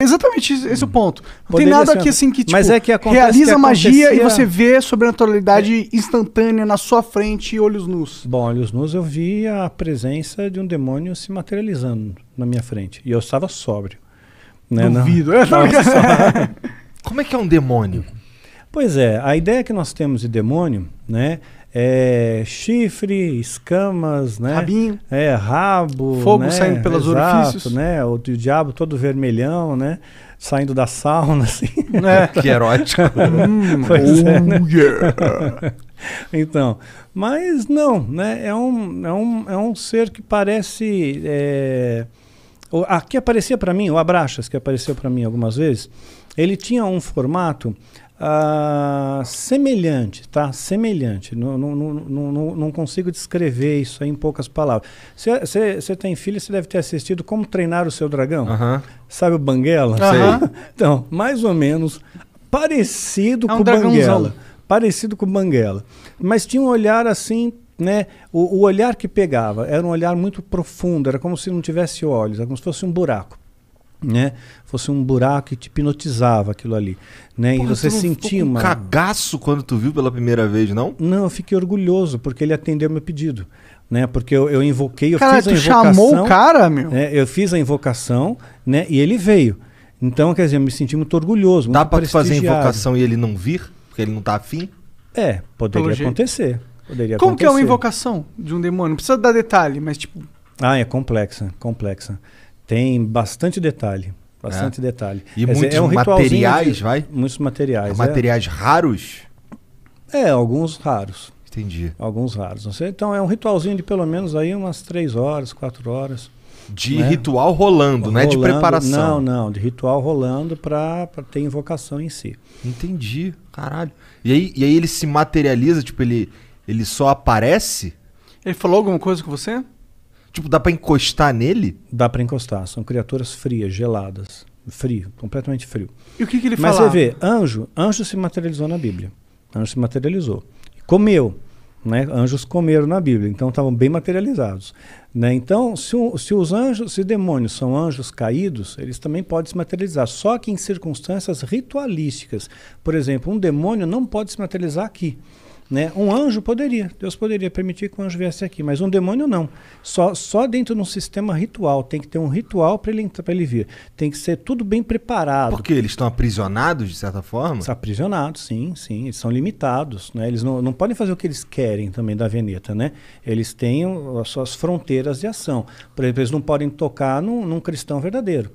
Exatamente esse hum. o uhum. ponto. Não tem nada aqui assim que tipo, Mas é que realiza que magia e você vê sobrenaturalidade é. instantânea na sua frente, olhos nus. Bom, olhos nus eu vi a presença de um demônio se materializando na minha frente. E eu estava sóbrio. Né? Duvido. Não, Como é que é um demônio? Pois é, a ideia que nós temos de demônio, né? É chifre, escamas, né? Rabinho. É, rabo. Fogo né? saindo pelos Exato, orifícios. né? O, o diabo todo vermelhão, né? saindo da sauna, assim. Né? que erótico. Hum, pois oh, é, né? yeah. então, mas não, né? É um, é um, é um ser que parece é, o, a que aparecia para mim, o Abraxas, que apareceu para mim algumas vezes, ele tinha um formato ah, semelhante, tá? Semelhante. Não, não, não, não, consigo descrever isso em poucas palavras. Você tem filho, você deve ter assistido Como Treinar o Seu Dragão. Uh -huh. Sabe o Banguela? Uh -huh. Então, mais ou menos parecido é um com o Banguela. Parecido com o Banguela. Mas tinha um olhar assim né, o, o, olhar que pegava era um olhar muito profundo, era como se não tivesse olhos, era como se fosse um buraco. Né? Fosse um buraco que te hipnotizava aquilo ali. Né? Porra, e você sentia uma. cagaço quando tu viu pela primeira vez, não? Não, eu fiquei orgulhoso, porque ele atendeu meu pedido. Né? Porque eu, eu invoquei, eu fiz a invocação. chamou o cara, meu? Né? Eu fiz a invocação né? e ele veio. Então, quer dizer, eu me senti muito orgulhoso. Muito Dá para fazer invocação e ele não vir? Porque ele não tá afim? É, poderia acontecer. Poderia Como acontecer. que é uma invocação de um demônio? Não precisa dar detalhe, mas tipo. Ah, é complexa, complexa. Tem bastante detalhe. Bastante é. detalhe. E muitos é um materiais, de, vai? Muitos materiais. É, materiais raros? É, alguns raros. Entendi. Alguns raros. Então é um ritualzinho de pelo menos aí umas três horas, quatro horas. De né? ritual rolando, não é de preparação. Não, não, de ritual rolando para ter invocação em si. Entendi, caralho. E aí, e aí ele se materializa, tipo, ele, ele só aparece? Ele falou alguma coisa com você? Tipo, dá para encostar nele? Dá para encostar. São criaturas frias, geladas. Frio, completamente frio. E o que, que ele falou? Mas falava? você vê, anjo, anjo se materializou na Bíblia. Anjo se materializou. Comeu. Né? Anjos comeram na Bíblia, então estavam bem materializados. Né? Então, se, o, se, os anjos, se demônios são anjos caídos, eles também podem se materializar, só que em circunstâncias ritualísticas. Por exemplo, um demônio não pode se materializar aqui. Né? Um anjo poderia, Deus poderia permitir que um anjo viesse aqui, mas um demônio não. Só, só dentro de um sistema ritual, tem que ter um ritual para ele, ele vir. Tem que ser tudo bem preparado. Porque eles estão aprisionados, de certa forma? Tá aprisionados, sim, sim. Eles são limitados. Né? Eles não, não podem fazer o que eles querem também da Veneta. Né? Eles têm as suas fronteiras de ação. Por exemplo, eles não podem tocar num, num cristão verdadeiro.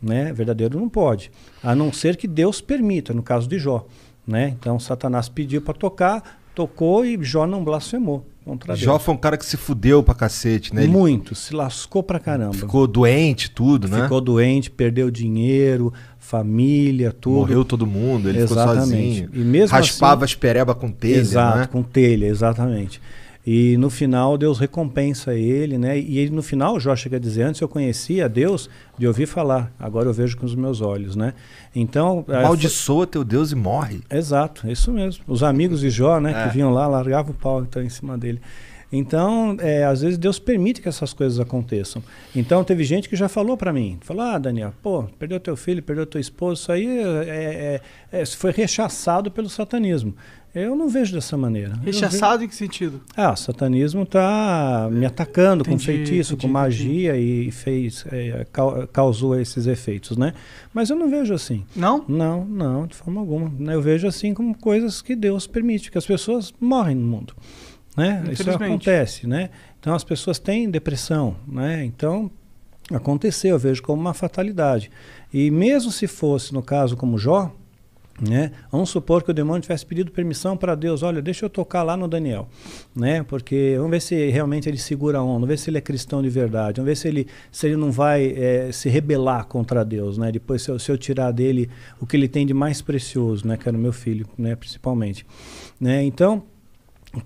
Né? Verdadeiro não pode, a não ser que Deus permita, no caso de Jó. Né? Então Satanás pediu para tocar, tocou e Jó não blasfemou contra Jó foi um cara que se fudeu pra cacete, né? Ele Muito, se lascou pra caramba. Ficou doente, tudo, né? Ficou doente, perdeu dinheiro, família, tudo. Morreu todo mundo, ele exatamente. ficou sozinho. E mesmo Raspava assim, as perebas com telha, Exato, né? com telha, exatamente. E no final Deus recompensa ele, né? E ele, no final, Jó chega a dizer, antes eu conhecia Deus de ouvir falar, agora eu vejo com os meus olhos, né? Então... Eh, Maldiçoa teu Deus e morre. Exato, isso mesmo. Os amigos de Jó, né, é. que vinham lá, largavam o pau então, em cima dele. Então, é, às vezes Deus permite que essas coisas aconteçam. Então, teve gente que já falou para mim, falou, ah, Daniel, pô, perdeu teu filho, perdeu tua esposa, isso aí é, é, é, é foi rechaçado pelo satanismo. Eu não vejo dessa maneira. Rechaçado em que sentido? Ah, o satanismo está me atacando entendi, com feitiço, entendi, com magia entendi. e fez, é, causou esses efeitos, né? Mas eu não vejo assim. Não? Não, não, de forma alguma. Eu vejo assim como coisas que Deus permite, que as pessoas morrem no mundo né? Isso acontece, né? Então as pessoas têm depressão, né? Então aconteceu, eu vejo como uma fatalidade. E mesmo se fosse no caso como Jó, né? Vamos supor que o demônio tivesse pedido permissão para Deus, olha, deixa eu tocar lá no Daniel, né? Porque vamos ver se realmente ele segura a onda, vamos ver se ele é cristão de verdade, vamos ver se ele, se ele não vai é, se rebelar contra Deus, né? Depois se eu, se eu, tirar dele o que ele tem de mais precioso, né? Que era o meu filho, né? Principalmente, né? Então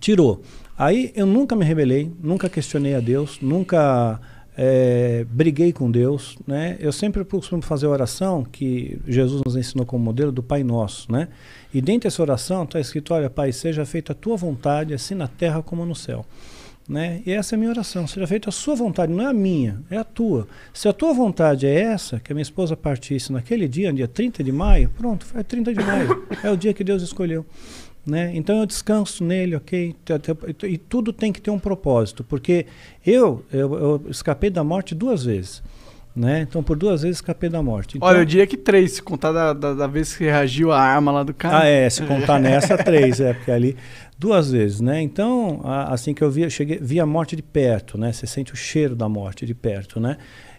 tirou, Aí eu nunca me rebelei, nunca questionei a Deus, nunca é, briguei com Deus, né? Eu sempre costumo fazer a oração que Jesus nos ensinou como modelo do Pai Nosso, né? E dentro dessa oração está escrito, olha Pai, seja feita a tua vontade, assim na terra como no céu. Né? E essa é a minha oração, seja feita a sua vontade, não é a minha, é a tua. Se a tua vontade é essa, que a minha esposa partisse naquele dia, no dia 30 de maio, pronto, foi é 30 de maio, é o dia que Deus escolheu. Né? Então eu descanso nele, ok? E tudo tem que ter um propósito, porque eu, eu, eu escapei da morte duas vezes. Né? Então, por duas vezes escapei da morte. Então, Olha, eu diria que três, se contar da, da, da, vez que reagiu à arma lá do cara. Ah, é, se contar nessa, três, é, porque ali duas vezes, né? Então, a, assim que eu vi, cheguei, vi a morte de perto, né? Você sente o cheiro da morte de perto, né?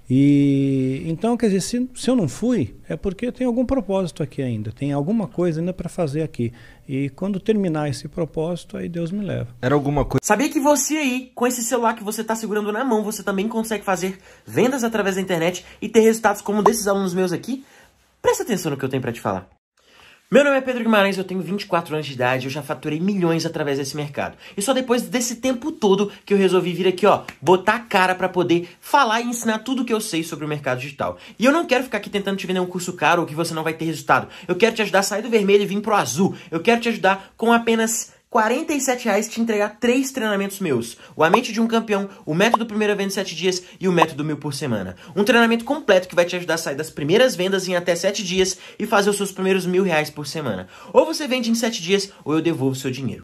E então, quer dizer, se, se eu não fui, é porque tem algum propósito aqui ainda, tem alguma coisa ainda para fazer aqui. E quando terminar esse propósito, aí Deus me leva. Era alguma coisa. Sabia que você aí, com esse celular que você está segurando na mão, você também consegue fazer vendas através da internet e ter resultados como desses alunos meus aqui? Presta atenção no que eu tenho para te falar. Meu nome é Pedro Guimarães, eu tenho 24 anos de idade, eu já faturei milhões através desse mercado. E só depois desse tempo todo que eu resolvi vir aqui, ó, botar a cara para poder falar e ensinar tudo o que eu sei sobre o mercado digital. E eu não quero ficar aqui tentando te vender um curso caro ou que você não vai ter resultado. Eu quero te ajudar a sair do vermelho e vir pro azul. Eu quero te ajudar com apenas 47 reais te entregar três treinamentos meus. O A Mente de um Campeão, o Método Primeira Venda em 7 Dias e o Método Mil por Semana. Um treinamento completo que vai te ajudar a sair das primeiras vendas em até 7 dias e fazer os seus primeiros mil reais por semana. Ou você vende em 7 dias ou eu devolvo seu dinheiro.